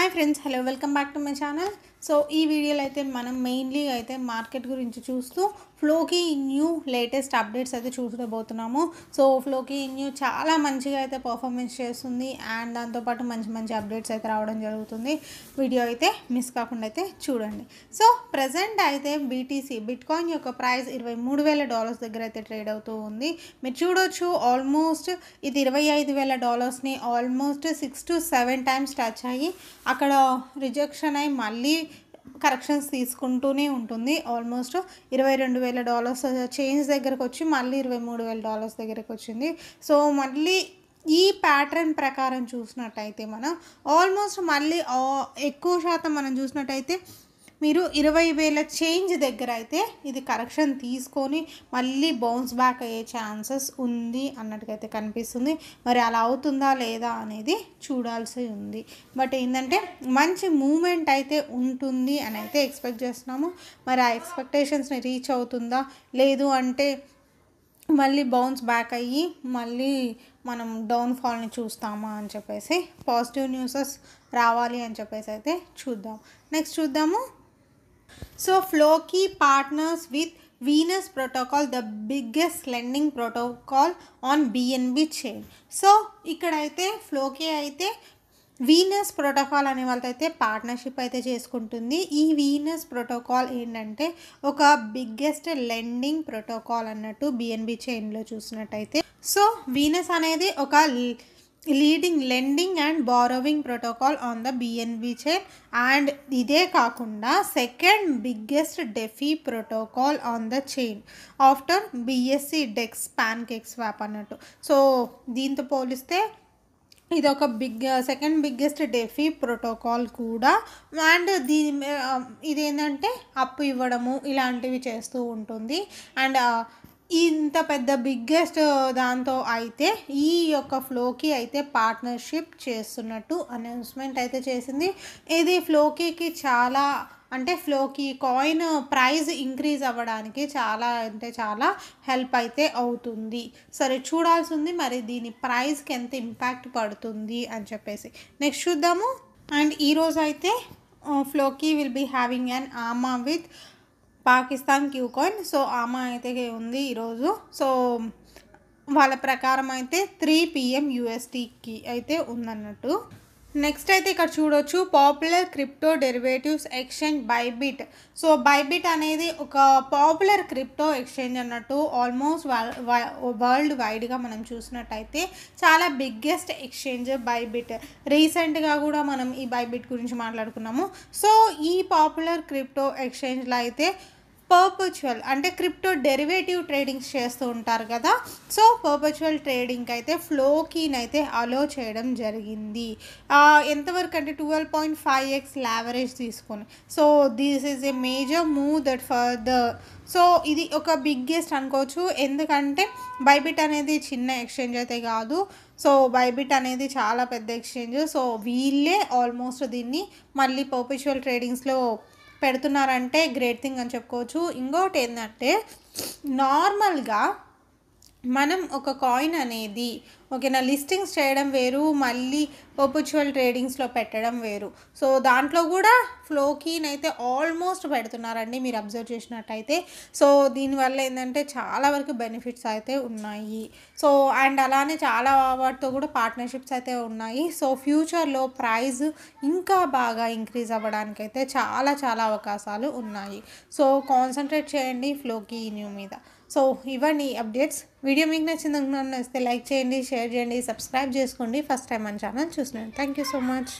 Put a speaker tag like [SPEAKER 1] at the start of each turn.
[SPEAKER 1] Hi friends hello welcome back to my channel so ఈ వీడియోలో అయితే మనం మెయిన్లీ అయితే మార్కెట్ గురించి చూస్తూ ఫ్లోకి న్యూ లేటెస్ట్ అప్డేట్స్ అయితే చూసుకోబోతున్నాము సో ఫ్లోకి న్యూ చాలా మంచిగా అయితే పర్ఫార్మెన్స్ చేస్తుంది అండ్ దాంతోపాటు మంచి మంచి అప్డేట్స్ అయితే రావడం జరుగుతుంది వీడియో అయితే మిస్ కాకుండా అయితే చూడండి సో ప్రజెంట్ అయితే బీటీసీ బిట్కాయిన్ యొక్క ప్రైస్ ఇరవై మూడు వేల డాలర్స్ దగ్గర అయితే ట్రేడ్ అవుతూ ఉంది మీరు చూడొచ్చు ఆల్మోస్ట్ ఇది ఇరవై ఐదు వేల డాలర్స్ని almost six to seven times touch అయ్యి అక్కడ రిజెక్షన్ అయి మళ్ళీ కరెక్షన్స్ తీసుకుంటూనే ఉంటుంది ఆల్మోస్ట్ ఇరవై రెండు వేల డాలర్స్ చేంజ్ దగ్గరకు వచ్చి మళ్ళీ ఇరవై మూడు వేల డాలర్స్ దగ్గరకు వచ్చింది సో మళ్ళీ ఈ ప్యాటర్న్ ప్రకారం చూసినట్టయితే మనం ఆల్మోస్ట్ మళ్ళీ ఎక్కువ శాతం మనం చూసినట్టయితే మీరు ఇరవై వేల చేంజ్ దగ్గర అయితే ఇది కరెక్షన్ తీసుకొని మళ్ళీ బౌన్స్ బ్యాక్ అయ్యే ఛాన్సెస్ ఉంది అన్నట్టుగా అయితే కనిపిస్తుంది మరి అలా అవుతుందా లేదా అనేది చూడాల్సి ఉంది బట్ ఏంటంటే మంచి మూమెంట్ అయితే ఉంటుంది అని అయితే ఎక్స్పెక్ట్ చేస్తున్నాము మరి ఆ ఎక్స్పెక్టేషన్స్ని రీచ్ అవుతుందా లేదు అంటే మళ్ళీ బౌన్స్ బ్యాక్ అయ్యి మళ్ళీ మనం డౌన్ఫాల్ని చూస్తామా అని చెప్పేసి పాజిటివ్ న్యూసెస్ రావాలి అని చెప్పేసి అయితే చూద్దాం నెక్స్ట్ చూద్దాము So Floki partners with Venus Protocol, the biggest lending protocol on BNB chain. So ఇక్కడైతే ఫ్లోకి అయితే వీనస్ ప్రోటోకాల్ అనే వాళ్ళతో అయితే పార్ట్నర్షిప్ అయితే చేసుకుంటుంది ఈ వీనస్ ప్రోటోకాల్ ఏంటంటే ఒక బిగ్గెస్ట్ లెండింగ్ ప్రోటోకాల్ అన్నట్టు బిఎన్బి చైన్లో చూసినట్టయితే సో వీనస్ అనేది ఒక leading lending and borrowing protocol on the BNB chain and ఇదే కాకుండా second biggest DeFi protocol on the chain after BSC DEX PancakeSwap అన్నట్టు సో దీంతో పోలిస్తే ఇది ఒక big second biggest DeFi protocol కూడా అండ్ దీని ఇదేంటంటే అప్పు ఇవ్వడము ఇలాంటివి చేస్తూ ఉంటుంది అండ్ ఇంత పెద్ద బిగ్గెస్ట్ దాంతో అయితే ఈ యొక్క ఫ్లోకి అయితే పార్ట్నర్షిప్ చేస్తున్నట్టు అనౌన్స్మెంట్ అయితే చేసింది ఇది ఫ్లోకీకి చాలా అంటే ఫ్లోకి కాయిన్ ప్రైస్ ఇంక్రీజ్ అవ్వడానికి చాలా అంటే చాలా హెల్ప్ అయితే అవుతుంది సరే చూడాల్సి ఉంది మరి దీని ప్రైస్కి ఎంత ఇంపాక్ట్ పడుతుంది అని చెప్పేసి నెక్స్ట్ చూద్దాము అండ్ ఈరోజు అయితే Floki will be having an AMA with Pakistan క్యూకాయిన్ so ఆమా అయితే ఉంది ఈరోజు సో వాళ్ళ ప్రకారం అయితే త్రీ పిఎం యూఎస్టీకి అయితే ఉందన్నట్టు నెక్స్ట్ అయితే ఇక్కడ చూడొచ్చు popular crypto derivatives exchange Bybit so Bybit అనేది ఒక పాపులర్ క్రిప్టో ఎక్స్చేంజ్ అన్నట్టు ఆల్మోస్ట్ వరల్డ్ వైడ్గా మనం చూసినట్టయితే చాలా బిగ్గెస్ట్ ఎక్స్చేంజ్ బైబిట్ రీసెంట్గా కూడా మనం ఈ బైబిట్ గురించి మాట్లాడుకున్నాము సో ఈ పాపులర్ క్రిప్టో ఎక్స్చేంజ్లో అయితే పర్పచువల్ అంటే క్రిప్టో డెరివేటివ్ ట్రేడింగ్స్ చేస్తూ ఉంటారు కదా సో పర్పచువల్ ట్రేడింగ్కి అయితే ఫ్లోకీని అయితే అలో చేయడం జరిగింది ఎంతవరకు అంటే twelve point five x leverage తీసుకొని so this is a major move that for the so ఇది ఒక బిగ్గెస్ట్ అనుకోవచ్చు ఎందుకంటే బైబిట్ అనేది చిన్న ఎక్స్చేంజ్ అయితే కాదు సో బైబిట్ అనేది చాలా పెద్ద ఎక్స్చేంజ్ సో వీళ్ళే ఆల్మోస్ట్ దీన్ని మళ్ళీ పర్పచువల్ ట్రేడింగ్స్లో పెడుతున్నారంటే గ్రేట్ థింగ్ అని చెప్పుకోవచ్చు ఇంకోటి ఏంటంటే నార్మల్గా మనం ఒక కాయిన్ అనేది ఓకేనా లిస్టింగ్స్ చేయడం వేరు మళ్ళీ ఒపర్చువల్ ట్రేడింగ్స్లో పెట్టడం వేరు సో దాంట్లో కూడా ఫ్లోకీన్ అయితే ఆల్మోస్ట్ పెడుతున్నారండి మీరు అబ్జర్వ్ చేసినట్టయితే సో దీనివల్ల ఏంటంటే చాలా వరకు బెనిఫిట్స్ అయితే ఉన్నాయి సో అండ్ అలానే చాలా వాటితో కూడా పార్ట్నర్షిప్స్ అయితే ఉన్నాయి సో ఫ్యూచర్లో ప్రైజ్ ఇంకా బాగా ఇంక్రీజ్ అవ్వడానికి అయితే చాలా చాలా అవకాశాలు ఉన్నాయి సో కాన్సన్ట్రేట్ చేయండి ఫ్లోకీన్యూ మీద సో ఇవన్నీ అప్డేట్స్ వీడియో మీకు నచ్చింది అనుకున్నాను నచ్చితే లైక్ చేయండి షేర్ చేయండి సబ్స్క్రైబ్ చేసుకోండి ఫస్ట్ టైం మన ఛానల్ చూసినాను థ్యాంక్ యూ సో మచ్